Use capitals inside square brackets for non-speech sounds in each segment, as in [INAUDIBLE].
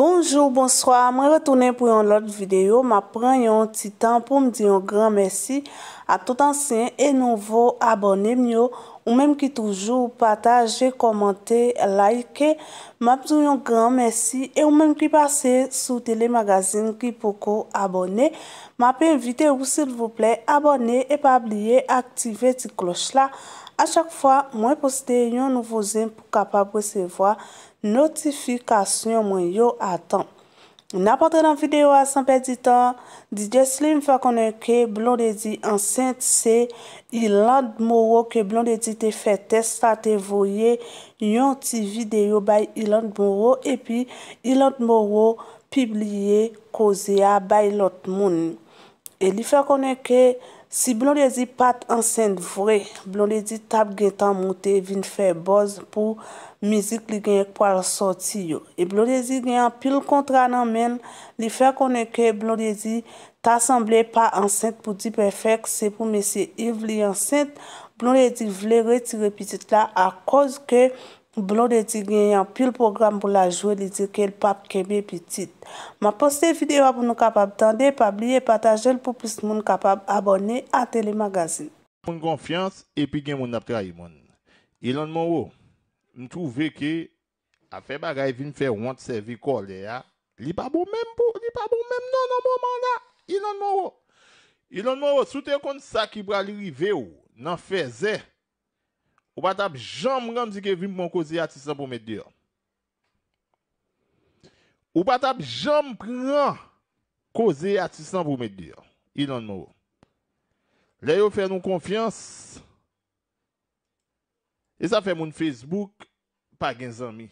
Bonjou, bonsoi, mwen retounen pou yon lot videyo. Ma pren yon ti tan pou mdi yon gran mersi a tout ansen e nouvo abonem yo. Ou menm ki toujou pataje, komante, like. Ma pizou yon gran mersi e ou menm ki pase sou telemagazin ki poko abonem. Ma pe invite ou sil vople abonem e pa abliye aktive ti kloch la. A chak fwa, mwen poste yon nouvo zin pou kapap presevwa Notifikasyon mwen yo atan. N apotre dan videyo asan pedi tan, di jes li mfa konen ke blon de di ansen tse ilan d'moro ke blon de di te fe testa te voye yon ti videyo bay ilan d'moro epi ilan d'moro pibliye kozea bay lot moun. E li fwa konen ke... Si blon lezi pat ansen vre, blon lezi tap gen tan moute vin fe boz pou mizik li genye kwa l soti yo. E blon lezi genyan pil kontra nan men li fe konen ke blon lezi ta asemble pa ansen pou di pe fek se pou mese ev li ansen, blon lezi vle re ti repitit la a koz ke Blon de ti gen yon pil program pou la jwe li di ke l pap ke me pitit. Ma poste videyo ap nou kapab tande, pabliye, pataje l pou plis moun kapab abone a telemagazin. Moun konfians e pi gen moun ap tra yi moun. Ilan mou, m touve ke a fe bagay vi m fe wante se vi kol de ya, li pabou menm pou, li pabou menm nou nan mou mou la. Ilan mou, ilan mou, sou te kon sa ki bra li rive ou, nan fe ze. Ou pat ap jam pran si ke vim bon pou mwen koze atisan pou mwen deyo. Ou pat ap jam pran koze atisan pou mwen deyo. Ilan mou. Lè yo fè nou konfians. E sa fè moun Facebook pa gen zanmi.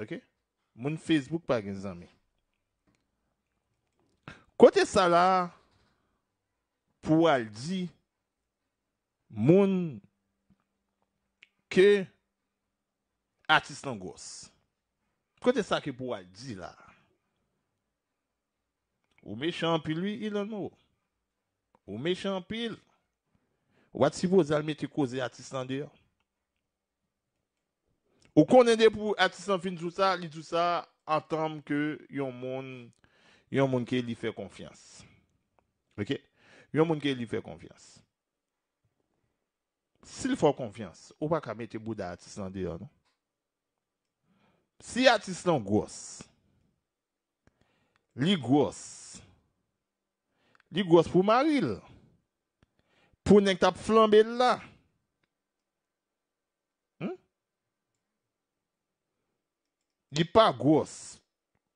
Ok? Moun Facebook pa gen zanmi. Kote sa la pou al di moun konfians. ke atis lan gos. Kote sa ke pou waj di la? Ou mechampil li, ilan nou? Ou mechampil? Ou ati vo zalmeti kouze atis lan di yo? Ou konende pou atis lan fin tout sa, li tout sa, atam ke yon moun, yon moun ke li fe konfians. Ok? Yon moun ke li fe konfians. Non? Si non li fò konfians, ou pa ka mette bouda atis lan diyon. Si atis lan gòs, li gòs. Hmm? Li gòs pou maril, pou neg tap flanbe la. Li pa gòs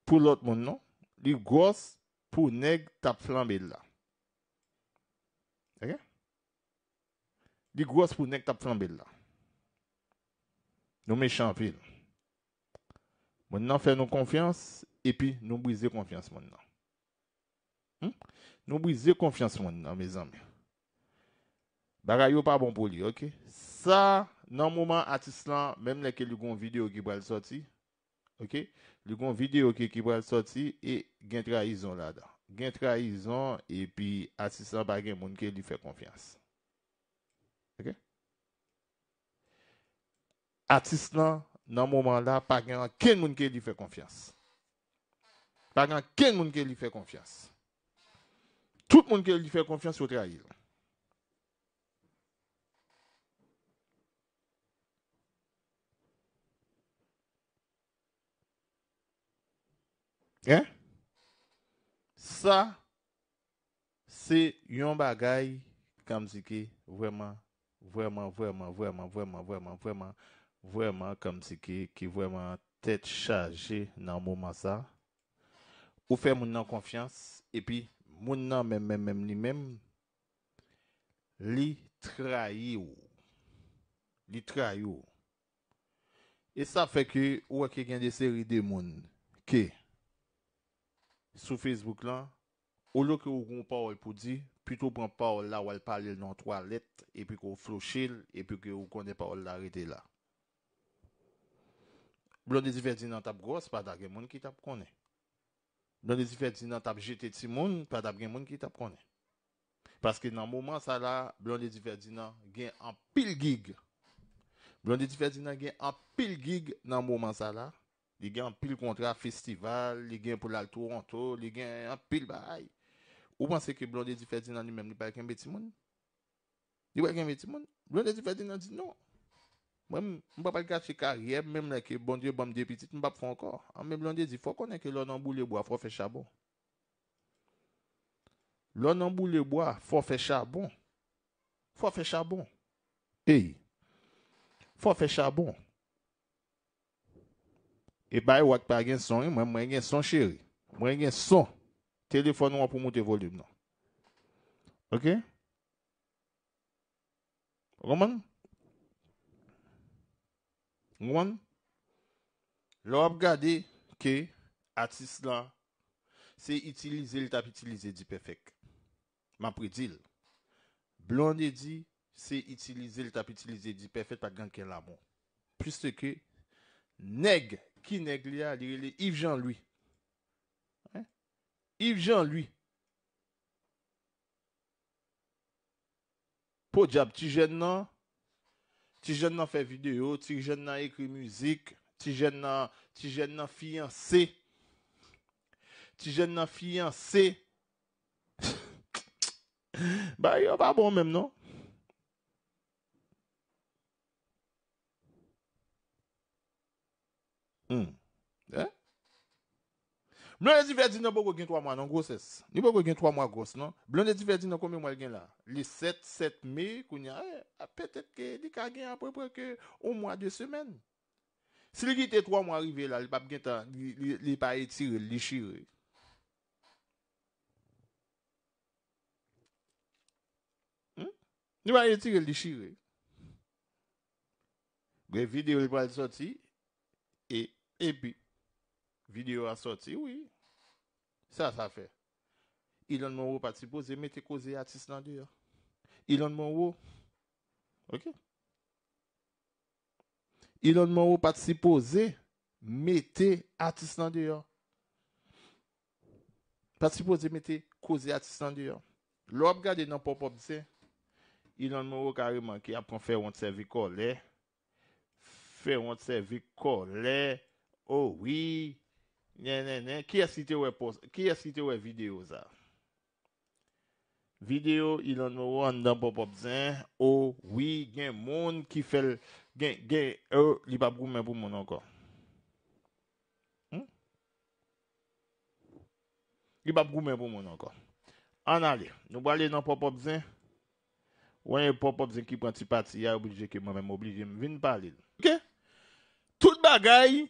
pou lot monon, li gòs pou neg tap flanbe la. Li gross pou nek tap flambe la. Nou mechampil. Mwen nan fè nou konfians, epi nou bwize konfians mwen nan. Hm? Nou bwize konfians mwen nan, me zanmè. Baray yo pa bon pou li, ok? Sa, nan mouman atis lan, mèm leke li goun videyo ki bral soti, ok? Li goun videyo ki bral soti, e gen traizon la da. Gen traizon, epi atis lan bagen mwen ke li fè konfians. Atis nan, nan mouman la, pa gen an ken moun ke li fe konfiyans. Pa gen an ken moun ke li fe konfiyans. Tout moun ke li fe konfiyans yote a yil. Gen? Sa, se yon bagay kam zike vweman Vreman, vreman, vreman, vreman, vreman, vreman, vreman, kom se ki vreman tèt chaje nan mouman sa. Ou fe moun nan konfians, epi moun nan men men men men, li trai ou. Li trai ou. E sa fe ki ou a ke gen de seri de moun, ke sou Facebook lan, ou lo ke ou goun pa ou epou di, Plitou pran pa ou la wal pale l nan 3 let, epi kou flochil, epi kou konde pa ou la rete la. Blondi Diverdina tap gos, pa da gen moun ki tap kone. Blondi Diverdina tap jet eti moun, pa da gen moun ki tap kone. Paske nan mouman sa la, Blondi Diverdina gen an pil gig. Blondi Diverdina gen an pil gig nan mouman sa la. Li gen an pil kontra festival, li gen pou lal to ronto, li gen an pil baye. Ou panse ki blondezi fèzi nan ni mèm, di pa yè kèm beti moun? Di wè kèm beti moun? Blondezi fèzi nan di, nou, mèm, mpapal kat chè kariè, mèm lè ke bondye, bòm depitit, mpap fò ankor. Amè blondezi, fò konè ke lò nan bou lè bò, fò fè chabon. Lò nan bou lè bò, fò fè chabon. Fò fè chabon. Eyi, fò fè chabon. E bay wak pa gen son yon, mèm mwen gen son chèri. Mwen gen son. Telefon wap pou mwote volym nan. Ok? Gwaman? Gwaman? Lop gade ke atis la se itilize le tap itilize di pefek. Ma predil. Blon de di se itilize le tap itilize di pefek pa gen ken la bon. Plis te ke neg. Ki neg li a? Li re le if jan lwi. Yvjean, lwi. Po, djab, ti jen nan? Ti jen nan fè video, ti jen nan ekli müzik, ti jen nan, ti jen nan fiyanse. Ti jen nan fiyanse. [COUGHS] Ba, yon ba bon menm nan? Hmm. Blon e ziverdi nan pou gwen 3 mwa nan grosses. Ni pou gwen 3 mwa gross nan. Blon e ziverdi nan kome mwen gen la. Li 7, 7 me kou nye. Petet ke di ka gen aprepre ke 1 mwa, 2 semen. Si li ki te 3 mwa rive la, li pa gwen ta li pa etire, li shire. Li pa etire, li shire. Gwe videyo li pa etire. Li pa etire. Videyo a soti, wii. Sa sa fe. Ilan moun wou pati si pose, mette koze atis nan diyo. Ilan moun wou. Ok. Ilan moun wou pati si pose, mette atis nan diyo. Pati si pose, mette koze atis nan diyo. Lop gade nan popop di se. Ilan moun wou ka reman ki apon eh. fe wante se vi kole. Eh. Oh fe wante se vi kole. Ou wiii. Nyen, nyen, nyen. Ki yasite we video za? Video, ilan wan nan pop-up zan. Ou, wii, gen moun ki fel. Gen, gen, e, li bab goumen pou moun anko. Hmm? Li bab goumen pou moun anko. An ale. Nou wale nan pop-up zan. Wane pop-up zan ki pwanti pati. Ya oblije ke mwen mwen oblije. Vin palil. Ok? Tout bagay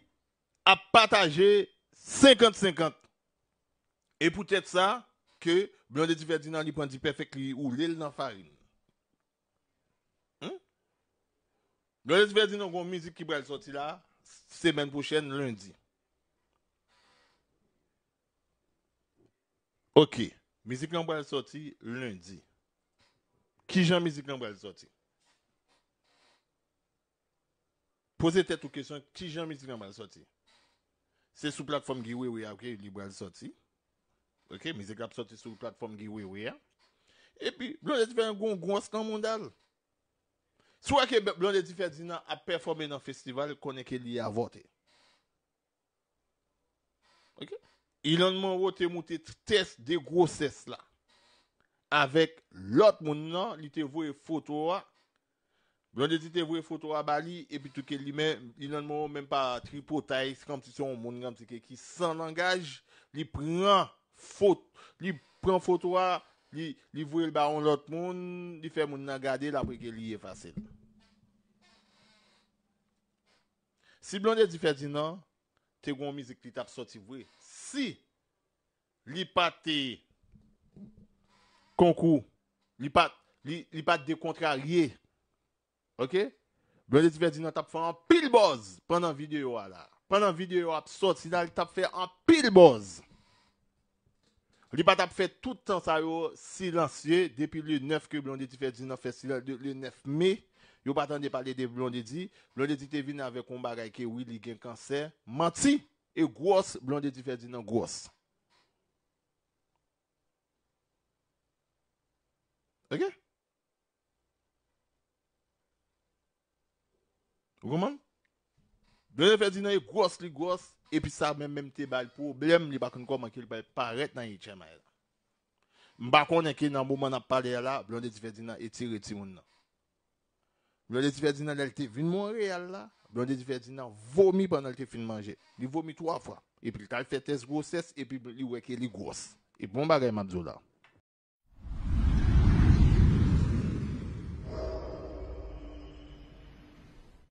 a pataje... 50-50. Et peut-être ça, que Blondie Diverdi nan li pandi pefek li ou li nan farine. Hmm? Blondie Diverdi nan kon mizik ki bral sorti la, semen pou chen lundi. Ok. Mizik ki bral sorti lundi. Ki jan mizik ki bral sorti? Posey tet ou kesyon, ki jan mizik ki bral sorti? Se sou platform gi we we a, ouke, li bwa li soti. Ok, miz e grap soti sou platform gi we we a. E pi, Blondie D. Ferdinand goun goun skan moun dal. Sou a ke Blondie D. Ferdinand a performe nan festival, konen ke li a vote. Ok. Ilan moun wote moun te test de gwo ses la. Awek lot moun nan, li te vwe foto wa. Blonde di te vwe fotowa ba li, epi touke li men, li nan moun men pa tripotay, kamp si son moun, kamp si ke ki san langaj, li pren fotowa, li vwe baron lot moun, li fe moun nan gade, la preke li ye fase. Si blonde di fe di nan, te goun mizik li tap soti vwe. Si, li pati konkou, li pati de kontrarye, Ok? Blondeti Ferdinand tap fè an pil boz Pendan videyo a la Pendan videyo a ap sot Sinan tap fè an pil boz Li pa tap fè tout an sa yo silansye Depi le 9 ke Blondeti Ferdinand fè silansye Depi le 9 me Yo pa tan de pale de Blondeti Blondeti te vin avè kon bagay ke wili gen kanser Manti e gwoz Blondeti Ferdinand gwoz Ok? Rouman, blonde di Ferdinand e gos li gos epi sa mèm mèm te bèl problem li bakon kom anke li bèl paret nan itè e e mèl. M bakon enke nan mouman ap pale e la, blonde di Ferdinand etire eti moun nan. Blonde di Ferdinand lèl te vin mon real la, blonde di Ferdinand vomi pan lèl te fin manje. Li vomi 3 fwa, epi lèl tal fètes goses epi li weke li gos. Epi moun bagay mabzou la.